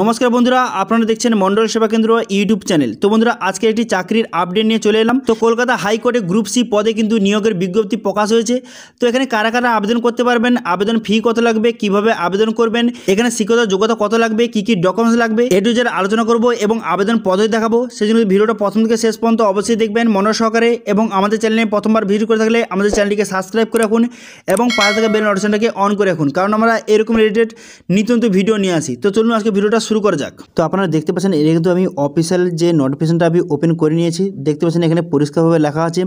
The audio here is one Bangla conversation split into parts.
নমস্কার বন্ধুরা আপনারা দেখছেন মন্ডল সেবা কেন্দ্র ইউটিউব চ্যানেল তো বন্ধুরা আজকে একটি চাকরির আপডেট নিয়ে চলে এলাম তো কলকাতা হাইকোর্টে গ্রুপ সি পদে কিন্তু নিয়োগের বিজ্ঞপ্তি প্রকাশ হয়েছে তো এখানে কারা কারা আবেদন করতে পারবেন আবেদন ফি কত লাগবে কিভাবে আবেদন করবেন এখানে শিক্ষত যোগ্যতা কত লাগবে কি কি ডকুমেন্টস লাগবে এটু যার আলোচনা করব এবং আবেদন পদ্ধতি দেখাবো সেই জন্য ভিডিওটা প্রথম থেকে শেষ পর্যন্ত অবশ্যই দেখবেন মনোর সহকারে এবং আমাদের চ্যানেলে প্রথমবার ভিডিও করে থাকলে আমাদের চ্যানেলটিকে সাবস্ক্রাইব করে রাখুন এবং পাশে থাকা বেল নোটিফিকেশনটাকে অন করে রাখুন কারণ আমরা এরকম রিলেটেড নিত্যন্ত ভিডিও নিয়ে আসি তো চলুন আজকে ভিডিওটা ভিডিওটা শুরু করা যাক তো আপনারা দেখতে পাচ্ছেন এটা কিন্তু আমি অফিসিয়াল যে নোটিফিকেশনটা আমি ওপেন করে নিয়েছি দেখতে পাচ্ছেন এখানে পরিষ্কারভাবে লেখা আছে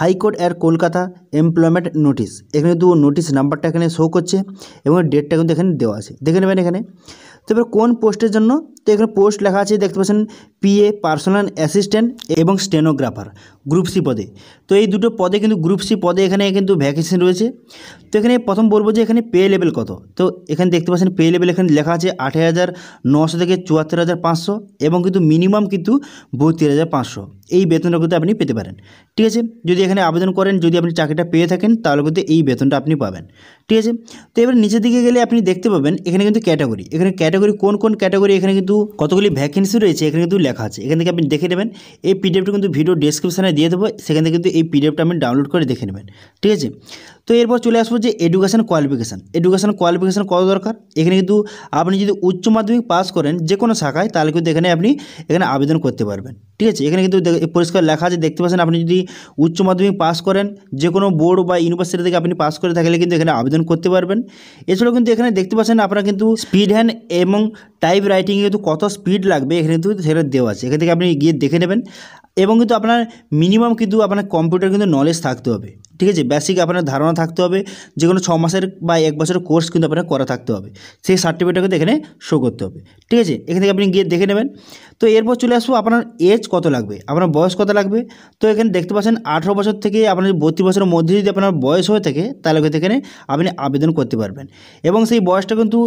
হাইকোর্ট এর কলকাতা এমপ্লয়মেন্ট নোটিশ এখানে কিন্তু নোটিশ নাম্বারটা এখানে শো করছে এবং ডেটটা কিন্তু এখানে দেওয়া আছে দেখে নেবেন এখানে তো এবার কোন পোস্টের জন্য তো এখানে পোস্ট লেখা আছে দেখতে পাচ্ছেন পিএ পার্সোনাল অ্যাসিস্ট্যান্ট এবং স্টেনোগ্রাফার গ্রুপ সি পদে তো এই দুটো পদে কিন্তু গ্রুপ সি পদে এখানে কিন্তু ভ্যাকেন্সি রয়েছে তো এখানে প্রথম বলবো যে এখানে পে লেভেল কত তো এখানে দেখতে পাচ্ছেন পে লেভেল এখানে লেখা আছে আট হাজার নশো থেকে চুয়াত্তর হাজার পাঁচশো এবং কিন্তু মিনিমাম কিন্তু বত্রিশ হাজার পাঁচশো এই বেতনটা কিন্তু আপনি পেতে পারেন ঠিক আছে যদি এখানে আবেদন করেন যদি আপনি চাকরিটা পেয়ে থাকেন তাহলে কিন্তু এই বেতনটা আপনি পাবেন ঠিক আছে তো এবার নিচের দিকে গেলে আপনি দেখতে পাবেন এখানে কিন্তু ক্যাটাগরি এখানে ক্যাটাগরি কোন কোন ক্যাটাগরি এখানে কিন্তু কতগুলি ভ্যাকেন্সি রয়েছে এখানে কিন্তু লেখা আছে এখান থেকে আপনি দেখে নেবেন এই পিডিএফটা কিন্তু ভিডিও ডিসক্রিপশানে দিয়ে দেবো সেখান থেকে কিন্তু এই পিডিএফটা আপনি ডাউনলোড করে দেখে নেবেন ঠিক আছে তো এরপর চলে আসবো যে এডুকেশান কোয়ালিফিকেশান এডুকেশান কোয়ালিফিকেশান কত দরকার এখানে কিন্তু আপনি যদি উচ্চ মাধ্যমিক পাস করেন যে কোনো শাখায় তাহলে কিন্তু এখানে আপনি এখানে আবেদন করতে পারবেন ঠিক আছে এখানে কিন্তু পরিষ্কার লেখা আছে দেখতে পাচ্ছেন আপনি যদি উচ্চ মাধ্যমিক পাস করেন যে কোনো বোর্ড বা ইউনিভার্সিটি থেকে আপনি পাস করে থাকলে কিন্তু এখানে আবেদন করতে পারবেন এছাড়াও কিন্তু এখানে দেখতে পাচ্ছেন আপনারা কিন্তু স্পিড হ্যান্ড এবং টাইপ রাইটিংয়ে কিন্তু কত স্পিড লাগবে এখানে কিন্তু সেটা দেওয়া আছে এখান থেকে আপনি গিয়ে দেখে নেবেন এবং কিন্তু আপনার মিনিমাম কিন্তু আপনার কম্পিউটার কিন্তু নলেজ থাকতে হবে ঠিক আছে বেসিক আপনার ধারণা থাকতে হবে যে কোনো ছ মাসের বা এক বছরের কোর্স কিন্তু আপনার করা থাকতে হবে সেই সার্টিফিকেটটাকে কিন্তু এখানে শো করতে হবে ঠিক আছে এখান থেকে আপনি গিয়ে দেখে নেবেন তো এরপর চলে আসবো আপনার এজ কত লাগবে আপনার বয়স কত লাগবে তো এখানে দেখতে পাচ্ছেন আঠেরো বছর থেকে আপনার বত্রিশ বছরের মধ্যে যদি আপনার বয়স হয়ে থাকে তাহলে এখানে আপনি আবেদন করতে পারবেন এবং সেই বয়সটা কিন্তু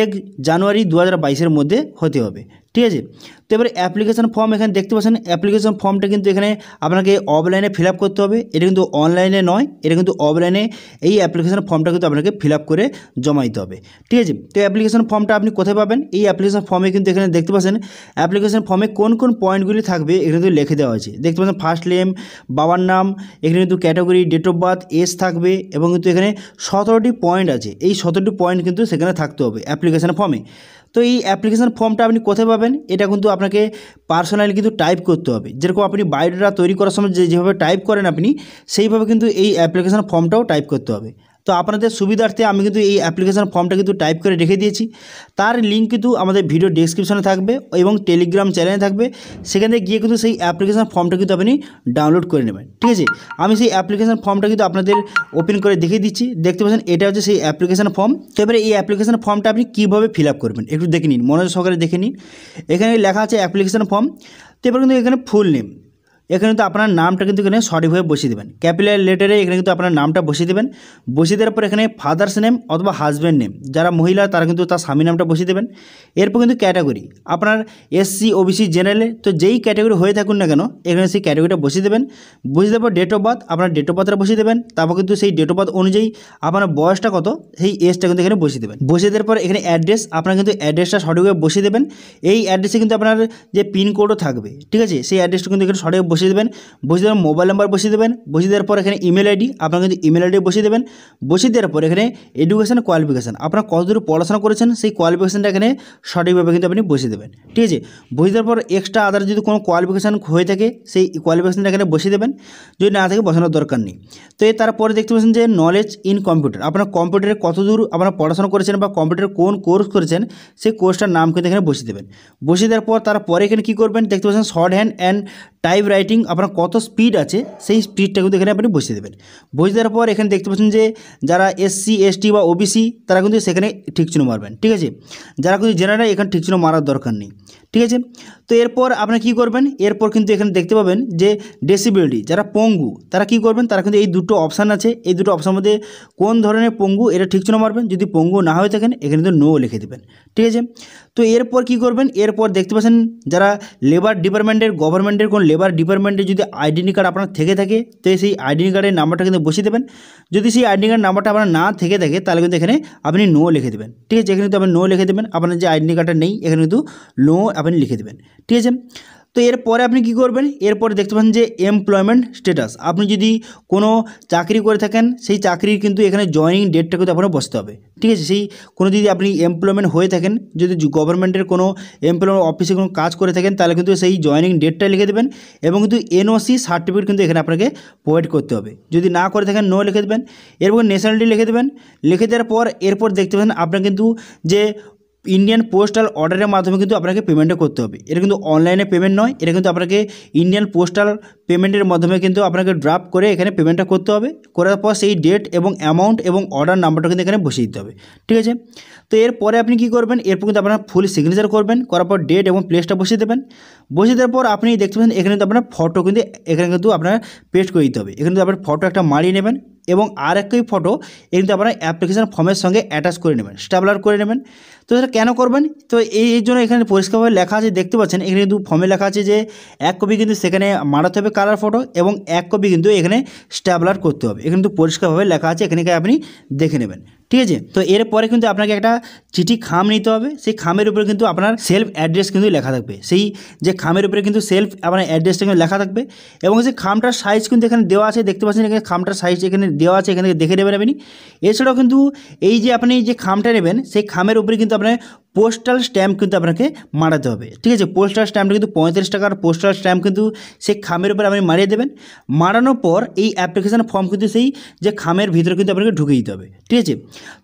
এক জানুয়ারি দু হাজার মধ্যে হতে হবে ঠিক আছে তো এবারে অ্যাপ্লিকেশন ফর্ম এখানে দেখতে পাচ্ছেন অ্যাপ্লিকেশন ফর্মটা কিন্তু এখানে আপনাকে অফলাইনে ফিল করতে হবে এটা কিন্তু অনলাইনে নয় এটা কিন্তু অফলাইনে এই অ্যাপ্লিকেশান ফর্মটা কিন্তু আপনাকে ফিল করে জমা দিতে হবে ঠিক আছে তো অ্যাপ্লিকেশান ফর্মটা আপনি কোথায় পাবেন এই অ্যাপ্লিকেশান ফর্মে কিন্তু এখানে দেখতে পাচ্ছেন অ্যাপ্লিকেশন অ্যাপ্লিকেশন ফর্মে কোন কোন পয়েন্টগুলি থাকবে এখানে কিন্তু লিখে দেওয়া আছে দেখতে পাচ্ছেন ফার্স্ট নেম বাবার নাম এখানে কিন্তু category date of birth age থাকবে এবং কিন্তু এখানে সতেরোটি পয়েন্ট আছে এই সতেরোটি পয়েন্ট কিন্তু সেখানে থাকতে হবে অ্যাপ্লিকেশান ফর্মে তো এই অ্যাপ্লিকেশান ফর্মটা আপনি কোথায় পাবেন এটা কিন্তু আপনাকে পার্সোনালি কিন্তু টাইপ করতে হবে যেরকম আপনি বায়োডাটা তৈরি করার সময় যে যেভাবে টাইপ করেন আপনি সেইভাবে কিন্তু এই অ্যাপ্লিকেশান ফর্মটাও টাইপ করতে হবে তো আপনাদের সুবিধার্থে আমি কিন্তু এই অ্যাপ্লিকেশান ফর্মটা কিন্তু টাইপ করে রেখে দিয়েছি তার লিঙ্ক কিন্তু আমাদের ভিডিও ডিসক্রিপশানে থাকবে এবং টেলিগ্রাম চ্যানেলে থাকবে সেখানে গিয়ে কিন্তু সেই অ্যাপ্লিকেশান ফর্মটা কিন্তু আপনি ডাউনলোড করে নেবেন ঠিক আছে আমি সেই অ্যাপ্লিকেশান ফর্মটা কিন্তু আপনাদের ওপেন করে দেখিয়ে দিচ্ছি দেখতে পাচ্ছেন এটা হচ্ছে সেই অ্যাপ্লিকেশান ফর্ম তো এবারে এই অ্যাপ্লিকেশান ফর্মটা আপনি কীভাবে ফিল করবেন একটু দেখে নিন মনোজ সহকারে দেখে নিন এখানে লেখা আছে অ্যাপ্লিকেশান ফর্ম তো এবার কিন্তু এখানে ফুল নেম এখানে কিন্তু আপনার নামটা কিন্তু এখানে সঠিকভাবে বসিয়ে দেবেন ক্যাপিটাল লেটারে এখানে কিন্তু আপনার নামটা বসিয়ে দেবেন বসিয়ে দেওয়ার পর এখানে ফাদার্স নেম অথবা হাজব্যান্ড নেম যারা মহিলা তারা কিন্তু তার স্বামী নামটা বসিয়ে দেবেন এরপর কিন্তু ক্যাটাগরি আপনার এসসি ওবিসি জেনারেলে তো যেই ক্যাটাগরি হয়ে থাকুন না কেন এখানে সেই ক্যাটাগরিটা বসিয়ে দেবেন বসিয়ে দেওয়ার পর ডেট অফ বার্থ আপনার ডেট অফ বার্থটা বসিয়ে দেবেন তারপর কিন্তু সেই ডেট অফ বার্থ অনুযায়ী আপনার বয়সটা কত সেই এজটা কিন্তু এখানে বসিয়ে দেবেন বসিয়ে দেওয়ার পর এখানে অ্যাড্রেস আপনার কিন্তু অ্যাড্রেসটা সঠিকভাবে বসিয়ে দেবেন এই অ্যাড্রেসে কিন্তু আপনার যে পিনকোডও থাকবে ঠিক আছে সেই অ্যাড্রেসটা কিন্তু এখানে সঠিক বসিয়ে দেবেন বসিয়ে দেবেন মোবাইল নাম্বার বসিয়ে দেবেন বসিয়ে দেওয়ার পর এখানে ইমেল আইডি আপনার কিন্তু ইমেল আইডি বসিয়ে দেবেন বসিয়ে দেওয়ার পর এখানে এডুকেশন কোয়ালিফিকেশান আপনার কতদূর পড়াশোনা করেছেন সেই কোয়ালিফিকেশানটা এখানে সঠিকভাবে কিন্তু আপনি বসিয়ে দেবেন ঠিক আছে বসিয়ে দেওয়ার পর এক্সট্রা আদার যদি কোনো কোয়ালিফিকেশান হয়ে থাকে সেই কোয়ালিফিকেশানটা এখানে বসিয়ে দেবেন যদি না থাকে বসানোর দরকার নেই তো এ তারপরে দেখতে পাচ্ছেন যে নলেজ ইন কম্পিউটার আপনার কম্পিউটারে কতদূর আপনার পড়াশোনা করেছেন বা কম্পিউটারে কোন কোর্স করেছেন সেই কোর্সটার নাম কিন্তু এখানে বসিয়ে দেবেন বসিয়ে দেওয়ার পর তারপরে এখানে কী করবেন দেখতে পাচ্ছেন shorthand and typewriting rating আপনার কত স্পিড আছে সেই স্পিডটা কিন্তু এখানে আপনি বসিয়ে দেবেন বসিয়ে দেওয়ার পর এখানে দেখতে পাচ্ছেন যে যারা এসসি এসটি বা ওবিসি তারা কিন্তু সেখানে ঠিক চিহ্ন মারবেন ঠিক আছে যারা কিন্তু জেনারেল এখানে ঠিক চিহ্ন মারার দরকার নেই ঠিক আছে তো এরপর আপনারা কি করবেন এরপর কিন্তু এখানে দেখতে পাবেন যে ডেসিবিলিটি যারা পঙ্গু তারা কি করবেন তারা কিন্তু এই দুটো অপশান আছে এই দুটো অপশান মধ্যে কোন ধরনের পঙ্গু এটা ঠিক চুনা মারবেন যদি পঙ্গু না হয়ে থাকেন এখানে কিন্তু নো লিখে দেবেন ঠিক আছে তো এরপর কি করবেন এরপর দেখতে পাচ্ছেন যারা লেবার ডিপার্টমেন্টের গভর্নমেন্টের কোন লেবার ডিপার্টমেন্টের যদি আইডেন্টি কার্ড আপনার থেকে থাকে তো সেই আইডেন্টি কার্ডের নাম্বারটা কিন্তু বসিয়ে দেবেন যদি সেই আইডেন্টি কার্ড নাম্বারটা আপনার না থেকে থাকে তাহলে কিন্তু এখানে আপনি নো লিখে দেবেন ঠিক আছে এখানে কিন্তু আপনি নো লিখে দেবেন আপনার যে আইডেন্টি কার্ডটা নেই এখানে কিন্তু নো আপনি লিখে দেবেন ঠিক আছে তো এরপরে আপনি কি করবেন এরপরে দেখতে পাচ্ছেন যে এমপ্লয়মেন্ট স্ট্যাটাস আপনি যদি কোনো চাকরি করে থাকেন সেই চাকরির কিন্তু এখানে জয়নিং ডেটটা কিন্তু আপনার বসতে হবে ঠিক আছে সেই কোনো যদি আপনি এমপ্লয়মেন্ট হয়ে থাকেন যদি গভর্নমেন্টের কোনো এমপ্লয়মেন্ট অফিসে কোনো কাজ করে থাকেন তাহলে কিন্তু সেই জয়নিং ডেটটা লিখে দেবেন এবং কিন্তু এনওসি সার্টিফিকেট কিন্তু এখানে আপনাকে প্রোভাইড করতে হবে যদি না করে থাকেন নো লিখে দেবেন এরপর ন্যাশনালিটি লিখে দেবেন লিখে দেওয়ার পর এরপর দেখতে পাবেন আপনার কিন্তু যে ইন্ডিয়ান পোস্টাল অর্ডারের মাধ্যমে কিন্তু আপনাকে পেমেন্টটা করতে হবে এটা কিন্তু অনলাইনে পেমেন্ট নয় এটা কিন্তু আপনাকে ইন্ডিয়ান পোস্টাল পেমেন্টের মাধ্যমে কিন্তু আপনাকে ড্রাপ করে এখানে পেমেন্টটা করতে হবে করার পর সেই ডেট এবং অ্যামাউন্ট এবং অর্ডার নাম্বারটা কিন্তু এখানে বসিয়ে দিতে হবে ঠিক আছে তো এরপরে আপনি কি করবেন এরপর কিন্তু আপনার ফুল সিগনেচার করবেন করার পর ডেট এবং প্লেসটা বসিয়ে দেবেন বসিয়ে দেওয়ার পর আপনি দেখতে পাচ্ছেন এখানে কিন্তু আপনার ফটো কিন্তু এখানে কিন্তু আপনার পেস্ট করে দিতে হবে এখানে কিন্তু আপনার ফটো একটা মারিয়ে নেবেন এবং আর একই ফটো কিন্তু আপনার অ্যাপ্লিকেশান ফর্মের সঙ্গে অ্যাটাচ করে নেবেন স্টাবলার করে নেবেন তো সেটা কেন করবেন তো এই জন্য এখানে পরিষ্কারভাবে লেখা আছে দেখতে পাচ্ছেন এখানে কিন্তু ফর্মে লেখা আছে যে এক কপি কিন্তু সেখানে মারাতে হবে কালার ফটো এবং এক কপি কিন্তু এখানে স্ট্যাবলার করতে হবে এখানে কিন্তু পরিষ্কারভাবে লেখা আছে এখানে আপনি দেখে নেবেন ঠিক আছে তো এরপরে কিন্তু আপনাকে একটা চিঠি খাম নিতে হবে সেই খামের উপরে কিন্তু আপনার সেলফ অ্যাড্রেস কিন্তু লেখা থাকবে সেই যে খামের উপরে কিন্তু সেলফ আপনার অ্যাড্রেসটা কিন্তু লেখা থাকবে এবং সেই খামটার সাইজ কিন্তু এখানে দেওয়া আছে দেখতে পাচ্ছেন এখানে খামটার সাইজ এখানে দেওয়া আছে এখানে দেখে নেবেন আপনি এছাড়াও কিন্তু এই যে আপনি যে খামটা নেবেন সেই খামের উপরে কিন্তু अपने পোস্টাল স্ট্যাম্প কিন্তু আপনাকে মারাতে হবে ঠিক আছে পোস্টাল স্ট্যাম্পটা কিন্তু পঁয়ত্রিশ টাকার পোস্টাল স্ট্যাম্প কিন্তু সেই খামের উপরে আপনি মারিয়ে দেবেন মারানোর পর এই অ্যাপ্লিকেশান ফর্ম কিন্তু সেই যে খামের ভিতরে কিন্তু আপনাকে ঢুকে দিতে হবে ঠিক আছে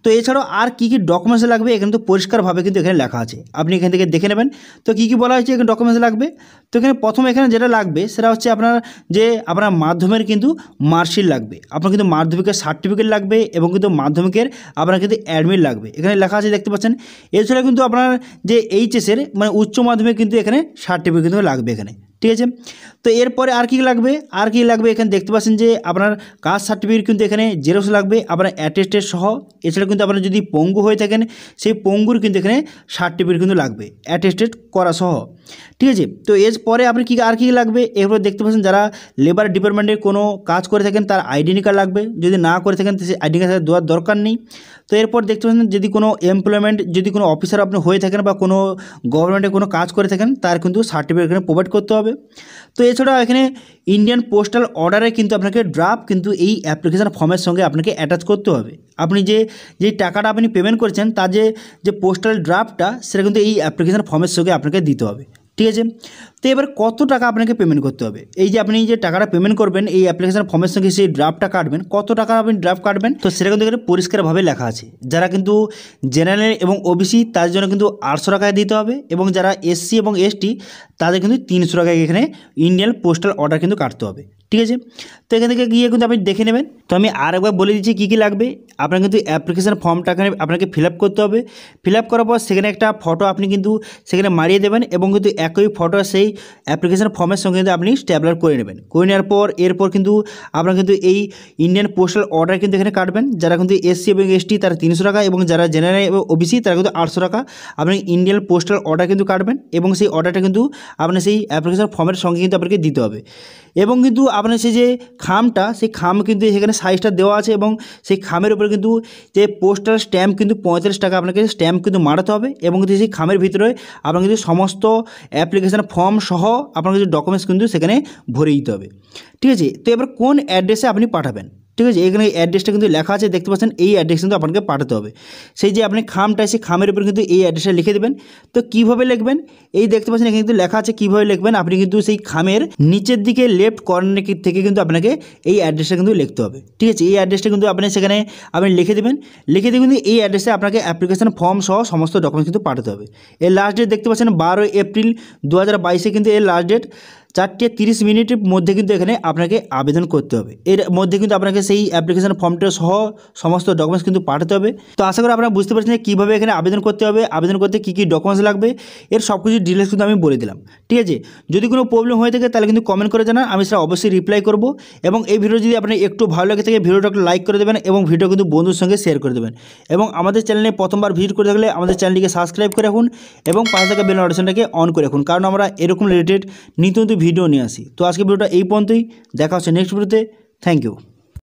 তো এছাড়াও আর কী কী ডকুমেন্টস লাগবে এখানে তো পরিষ্কারভাবে কিন্তু এখানে লেখা আছে আপনি এখান থেকে দেখে নেবেন তো কী কী বলা হয়েছে এখানে ডকুমেন্টস লাগবে তো এখানে প্রথম এখানে যেটা লাগবে সেটা হচ্ছে আপনার যে আপনার মাধ্যমের কিন্তু মার্কশিট লাগবে আপনার কিন্তু মাধ্যমিকের সার্টিফিকেট লাগবে এবং কিন্তু মাধ্যমিকের আপনার কিন্তু অ্যাডমিট লাগবে এখানে লেখা আছে দেখতে পাচ্ছেন এছাড়া কিন্তু কিন্তু আপনার যে এইচএসের মানে উচ্চ মাধ্যমিক কিন্তু এখানে সার্টিফিকেট কিন্তু লাগবে এখানে ঠিক আছে তো এরপরে আর কি লাগবে আর কি লাগবে এখানে দেখতে পাচ্ছেন যে আপনার কাস্ট সার্টিফিকেট কিন্তু এখানে জেরক্স লাগবে আপনার অ্যাটেস্টেড সহ এছাড়া কিন্তু আপনার যদি পঙ্গু হয়ে থাকেন সেই পঙ্গুর কিন্তু এখানে সার্টিফিকেট কিন্তু লাগবে অ্যাটেস্টেড করা সহ ঠিক আছে তো এরপরে আপনার কী আর কী লাগবে এরপরে দেখতে পাচ্ছেন যারা লেবার ডিপার্টমেন্টের কোনো কাজ করে থাকেন তার আইডেন্টি কার্ড লাগবে যদি না করে থাকেন সেই আইডেন্টি কার্ড দেওয়ার দরকার নেই তো এরপর দেখতে পাচ্ছেন যদি কোনো এমপ্লয়মেন্ট যদি কোনো অফিসার আপনি হয়ে থাকেন বা কোনো গভর্নমেন্টে কোনো কাজ করে থাকেন তার কিন্তু সার্টিফিকেট এখানে প্রোভাইড করতে হবে তো এছাড়াও এখানে ইন্ডিয়ান পোস্টাল অর্ডারে কিন্তু আপনাকে ড্রাফট কিন্তু এই অ্যাপ্লিকেশান ফর্মের সঙ্গে আপনাকে অ্যাটাচ করতে হবে আপনি যে যে টাকাটা আপনি পেমেন্ট করেছেন তার যে যে পোস্টাল ড্রাফটটা সেটা কিন্তু এই অ্যাপ্লিকেশান ফর্মের সঙ্গে আপনাকে দিতে হবে ঠিক আছে তো এবার কত টাকা আপনাকে পেমেন্ট করতে হবে এই যে আপনি যে টাকাটা পেমেন্ট করবেন এই অ্যাপ্লিকেশন ফর্মের সঙ্গে সেই ড্রাফটটা কাটবেন কত টাকা আপনি ড্রাফট কাটবেন তো সেটা কিন্তু এখানে পরিষ্কারভাবে লেখা আছে যারা কিন্তু জেনারেল এবং ওবিসি তাদের জন্য কিন্তু আটশো টাকায় দিতে হবে এবং যারা এসসি এবং এসটি তাদের কিন্তু তিনশো টাকায় এখানে ইন্ডিয়ান পোস্টাল অর্ডার কিন্তু কাটতে হবে ঠিক আছে তো এখান থেকে গিয়ে কিন্তু আপনি দেখে নেবেন তো আমি আরেকবার বলে দিচ্ছি কী কী লাগবে আপনার কিন্তু অ্যাপ্লিকেশান ফর্মটা এখানে আপনাকে ফিল করতে হবে ফিল করার পর সেখানে একটা ফটো আপনি কিন্তু সেখানে মারিয়ে দেবেন এবং কিন্তু একই ফটো সেই অ্যাপ্লিকেশান ফর্মের সঙ্গে কিন্তু আপনি স্ট্যাবলার করে নেবেন করে নেওয়ার পর এরপর কিন্তু আপনার কিন্তু এই ইন্ডিয়ান পোস্টাল অর্ডার কিন্তু এখানে কাটবেন যারা কিন্তু এসসি এবং এসটি তারা তিনশো টাকা এবং যারা জেনারেল এবং ওবিসি তারা কিন্তু আটশো টাকা আপনি ইন্ডিয়ান পোস্টাল অর্ডার কিন্তু কাটবেন এবং সেই অর্ডারটা কিন্তু আপনার সেই অ্যাপ্লিকেশান ফর্মের সঙ্গে কিন্তু আপনাকে দিতে হবে এবং কিন্তু আপনার সেই যে খামটা সেই খাম কিন্তু সেখানে সাইজটা দেওয়া আছে এবং সেই খামের উপরে কিন্তু যে পোস্টার স্ট্যাম্প কিন্তু পঁয়তাল্লিশ টাকা আপনাকে স্ট্যাম্প কিন্তু মারাতে হবে এবং কিন্তু সেই খামের ভিতরে আপনাকে কিন্তু সমস্ত অ্যাপ্লিকেশান ফর্ম সহ আপনার কিছু ডকুমেন্টস কিন্তু সেখানে ভরে দিতে হবে ঠিক আছে তো এবার কোন অ্যাড্রেসে আপনি পাঠাবেন ঠিক আছে এখানে অ্যাড্রেসটা কিন্তু লেখা আছে দেখতে পাচ্ছেন এই অ্যাড্রেস কিন্তু আপনাকে পাঠাতে হবে সেই যে আপনি খামটা সেই খামের উপর কিন্তু এই অ্যাড্রেসটা লিখে দেবেন তো কীভাবে লিখবেন এই দেখতে পাচ্ছেন এখানে কিন্তু লেখা আছে কীভাবে লিখবেন আপনি কিন্তু সেই খামের নিচের দিকে লেফট কর্নার থেকে কিন্তু আপনাকে এই অ্যাড্রেসটা কিন্তু লিখতে হবে ঠিক আছে এই অ্যাড্রেসটা কিন্তু আপনি সেখানে আপনি লিখে দেবেন লিখে দিয়ে কিন্তু এই অ্যাড্রেসে আপনাকে অ্যাপ্লিকেশন ফর্ম সহ সমস্ত ডকুমেন্টস কিন্তু পাঠাতে হবে এর লাস্ট ডেট দেখতে পাচ্ছেন বারোই এপ্রিল দু কিন্তু এর লাস্ট ডেট চারটে তিরিশ মিনিটের মধ্যে কিন্তু এখানে আপনাকে আবেদন করতে হবে এর মধ্যে কিন্তু আপনাকে সেই অ্যাপ্লিকেশন ফর্মটা সহ সমস্ত ডকুমেন্টস কিন্তু পাঠাতে হবে তো আশা করি আপনারা বুঝতে পারছেন কীভাবে এখানে আবেদন করতে হবে আবেদন করতে কী কী ডকুমেন্টস লাগবে এর সব কিছু ডিটেলস কিন্তু আমি বলে দিলাম ঠিক আছে যদি কোনো প্রবলেম হয়ে থাকে তাহলে কিন্তু কমেন্ট করে জানান আমি সেটা অবশ্যই রিপ্লাই করব এবং এই ভিডিও যদি আপনার একটু ভালো লাগে থাকে ভিডিওটা একটু লাইক করে দেবেন এবং ভিডিও কিন্তু বন্ধুর সঙ্গে শেয়ার করে দেবেন এবং আমাদের চ্যানেলে প্রথমবার ভিজিট করে থাকলে আমাদের চ্যানেলটিকে সাবস্ক্রাইব করে রাখুন এবং পাশে থাকা বেল নোটিফিকেশনটাকে অন করে রাখুন কারণ আমরা এরকম রিলেটেড নিত্য নতুন ভিডিও নিয়ে আসি তো আজকে ভিডিওটা এই পর্যন্তই দেখা হচ্ছে নেক্সট ভিডিওতে থ্যাংক ইউ